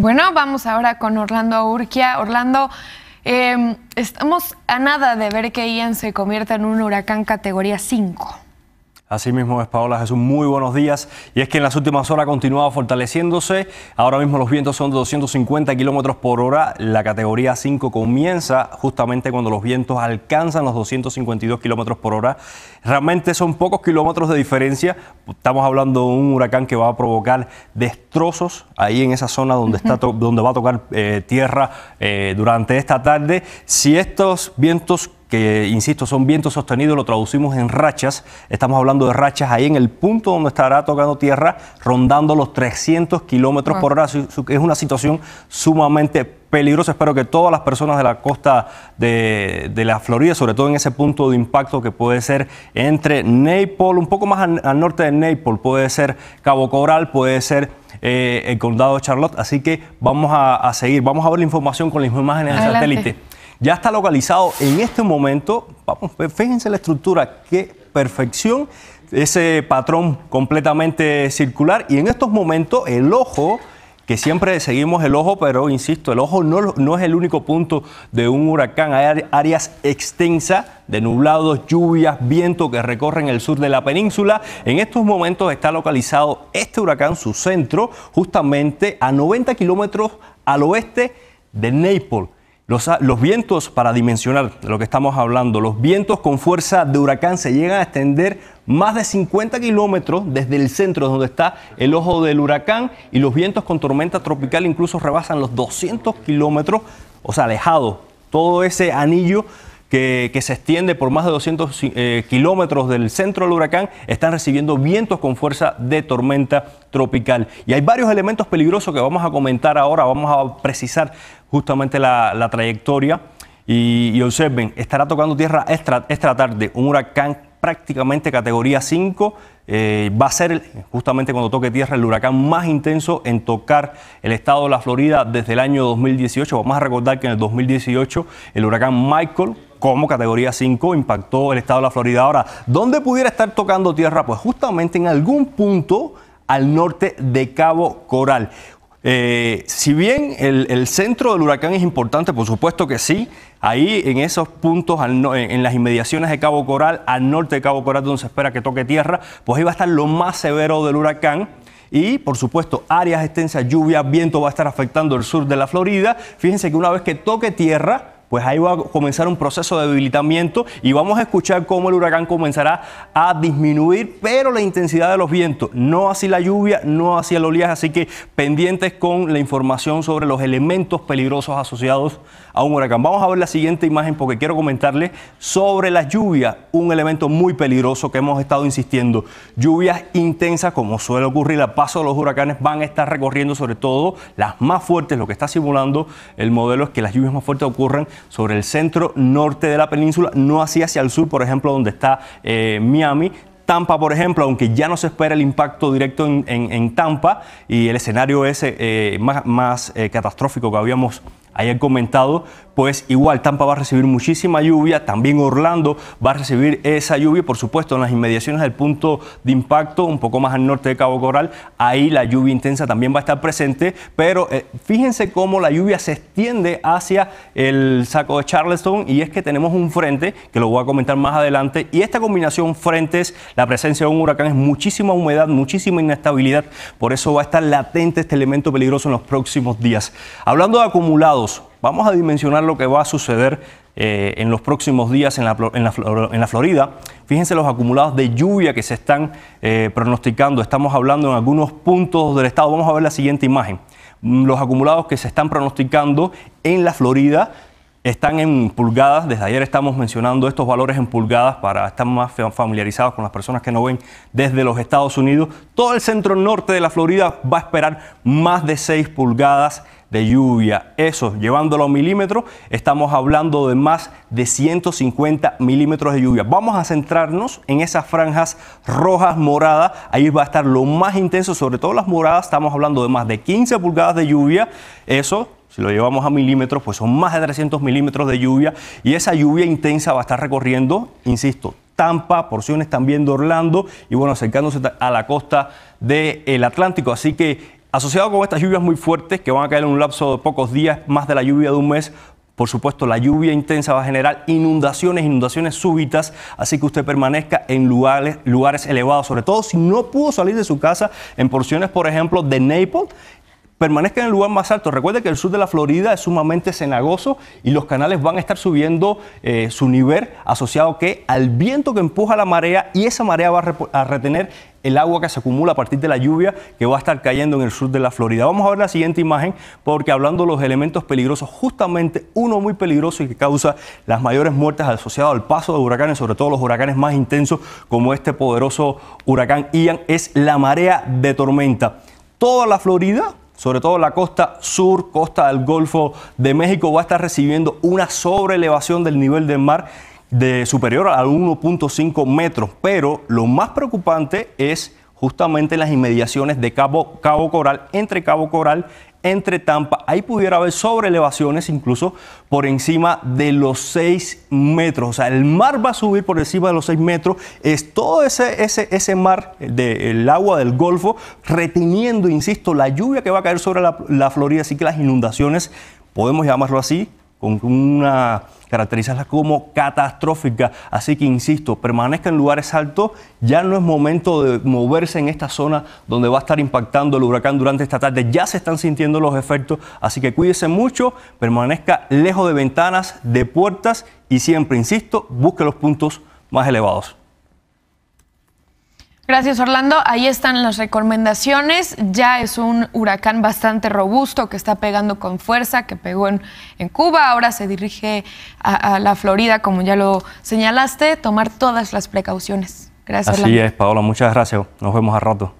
Bueno, vamos ahora con Orlando Urquia. Orlando, eh, estamos a nada de ver que Ian se convierta en un huracán categoría 5. Así es Paola Jesús, muy buenos días. Y es que en las últimas horas ha continuado fortaleciéndose. Ahora mismo los vientos son de 250 kilómetros por hora. La categoría 5 comienza justamente cuando los vientos alcanzan los 252 kilómetros por hora. Realmente son pocos kilómetros de diferencia. Estamos hablando de un huracán que va a provocar destrozos ahí en esa zona donde, está donde va a tocar eh, tierra eh, durante esta tarde. Si estos vientos que insisto son vientos sostenidos, lo traducimos en rachas, estamos hablando de rachas ahí en el punto donde estará tocando tierra, rondando los 300 kilómetros por hora, es una situación sumamente peligrosa, espero que todas las personas de la costa de, la Florida, sobre todo en ese punto de impacto que puede ser entre Naples, un poco más al, norte de Naples, puede ser Cabo Coral, puede ser eh, el condado de Charlotte, así que vamos a, seguir, vamos a ver la información con las imágenes de del satélite. Ya está localizado en este momento, vamos, fíjense la estructura, qué perfección, ese patrón completamente circular y en estos momentos el ojo que siempre seguimos el ojo, pero insisto, el ojo no, no es el único punto de un huracán. Hay áreas extensas de nublados, lluvias, viento que recorren el sur de la península. En estos momentos está localizado este huracán, su centro, justamente a 90 kilómetros al oeste de Naples los, vientos, para dimensionar lo que estamos hablando, los vientos con fuerza de huracán se llegan a extender más de 50 kilómetros desde el centro donde está el ojo del huracán y los vientos con tormenta tropical incluso rebasan los 200 kilómetros, o sea, alejado todo ese anillo que, se extiende por más de 200 eh, kilómetros del centro del huracán, están recibiendo vientos con fuerza de tormenta tropical. Y hay varios elementos peligrosos que vamos a comentar ahora, vamos a precisar justamente la, trayectoria. Y, observen, estará tocando tierra esta, esta tarde un huracán prácticamente categoría 5. Eh, va a ser justamente cuando toque tierra el huracán más intenso en tocar el estado de la Florida desde el año 2018. Vamos a recordar que en el 2018 el huracán Michael como categoría 5 impactó el estado de la Florida. Ahora, ¿dónde pudiera estar tocando tierra? Pues justamente en algún punto al norte de Cabo Coral. Eh, si bien el, centro del huracán es importante, por supuesto que sí, ahí en esos puntos, en, las inmediaciones de Cabo Coral, al norte de Cabo Coral, donde se espera que toque tierra, pues ahí va a estar lo más severo del huracán. Y por supuesto, áreas extensas, lluvia, viento va a estar afectando el sur de la Florida. Fíjense que una vez que toque tierra, pues ahí va a comenzar un proceso de debilitamiento y vamos a escuchar cómo el huracán comenzará a disminuir, pero la intensidad de los vientos, no así la lluvia, no así el oleaje, así que pendientes con la información sobre los elementos peligrosos asociados a un huracán. Vamos a ver la siguiente imagen porque quiero comentarles sobre las lluvias, un elemento muy peligroso que hemos estado insistiendo. Lluvias intensas, como suele ocurrir al paso de los huracanes, van a estar recorriendo sobre todo las más fuertes, lo que está simulando el modelo es que las lluvias más fuertes ocurran sobre el centro norte de la península, no así hacia el sur, por ejemplo, donde está eh, Miami, Tampa, por ejemplo, aunque ya no se espera el impacto directo en, Tampa y el escenario ese eh, más, eh, catastrófico que habíamos Ayer comentado, pues igual Tampa va a recibir muchísima lluvia, también Orlando va a recibir esa lluvia, por supuesto, en las inmediaciones del punto de impacto, un poco más al norte de Cabo Coral, ahí la lluvia intensa también va a estar presente, pero eh, fíjense cómo la lluvia se extiende hacia el saco de Charleston y es que tenemos un frente, que lo voy a comentar más adelante, y esta combinación frentes, la presencia de un huracán es muchísima humedad, muchísima inestabilidad, por eso va a estar latente este elemento peligroso en los próximos días. Hablando de acumulado, Vamos a dimensionar lo que va a suceder eh, en los próximos días en la, Florida. Fíjense los acumulados de lluvia que se están eh, pronosticando. Estamos hablando en algunos puntos del estado. Vamos a ver la siguiente imagen. Los acumulados que se están pronosticando en la Florida están en pulgadas. Desde ayer estamos mencionando estos valores en pulgadas para estar más familiarizados con las personas que no ven desde los Estados Unidos. Todo el centro norte de la Florida va a esperar más de 6 pulgadas de lluvia. Eso, llevándolo a milímetros, estamos hablando de más de 150 milímetros de lluvia. Vamos a centrarnos en esas franjas rojas, moradas. Ahí va a estar lo más intenso, sobre todo las moradas. Estamos hablando de más de 15 pulgadas de lluvia. Eso si lo llevamos a milímetros, pues son más de 300 milímetros de lluvia y esa lluvia intensa va a estar recorriendo, insisto, Tampa, porciones también de Orlando y bueno, acercándose a la costa del Atlántico. Así que Asociado con estas lluvias muy fuertes que van a caer en un lapso de pocos días, más de la lluvia de un mes, por supuesto, la lluvia intensa va a generar inundaciones, inundaciones súbitas, así que usted permanezca en lugares, elevados, sobre todo si no pudo salir de su casa en porciones, por ejemplo, de Naples. Permanezca en el lugar más alto. Recuerde que el sur de la Florida es sumamente cenagoso y los canales van a estar subiendo eh, su nivel asociado que al viento que empuja la marea y esa marea va a retener el agua que se acumula a partir de la lluvia que va a estar cayendo en el sur de la Florida. Vamos a ver la siguiente imagen porque hablando de los elementos peligrosos, justamente uno muy peligroso y que causa las mayores muertes asociado al paso de huracanes, sobre todo los huracanes más intensos como este poderoso huracán Ian, es la marea de tormenta. Toda la Florida sobre todo la costa sur, costa del Golfo de México, va a estar recibiendo una sobreelevación del nivel del mar de superior a 1.5 metros, pero lo más preocupante es justamente las inmediaciones de Cabo, Coral, entre Cabo Coral, entre Tampa. Ahí pudiera haber sobreelevaciones incluso por encima de los 6 metros. O sea, el mar va a subir por encima de los 6 metros. Es todo ese, ese, mar del agua del Golfo reteniendo, insisto, la lluvia que va a caer sobre la, la Florida. Así que las inundaciones, podemos llamarlo así, con una caracterizarla como catastrófica. Así que, insisto, permanezca en lugares altos, ya no es momento de moverse en esta zona donde va a estar impactando el huracán durante esta tarde, ya se están sintiendo los efectos, así que cuídese mucho, permanezca lejos de ventanas, de puertas y siempre, insisto, busque los puntos más elevados. Gracias Orlando. Ahí están las recomendaciones. Ya es un huracán bastante robusto que está pegando con fuerza, que pegó en, en Cuba, ahora se dirige a, la Florida, como ya lo señalaste, tomar todas las precauciones. Gracias. Así es, Paola, muchas gracias. Nos vemos a rato.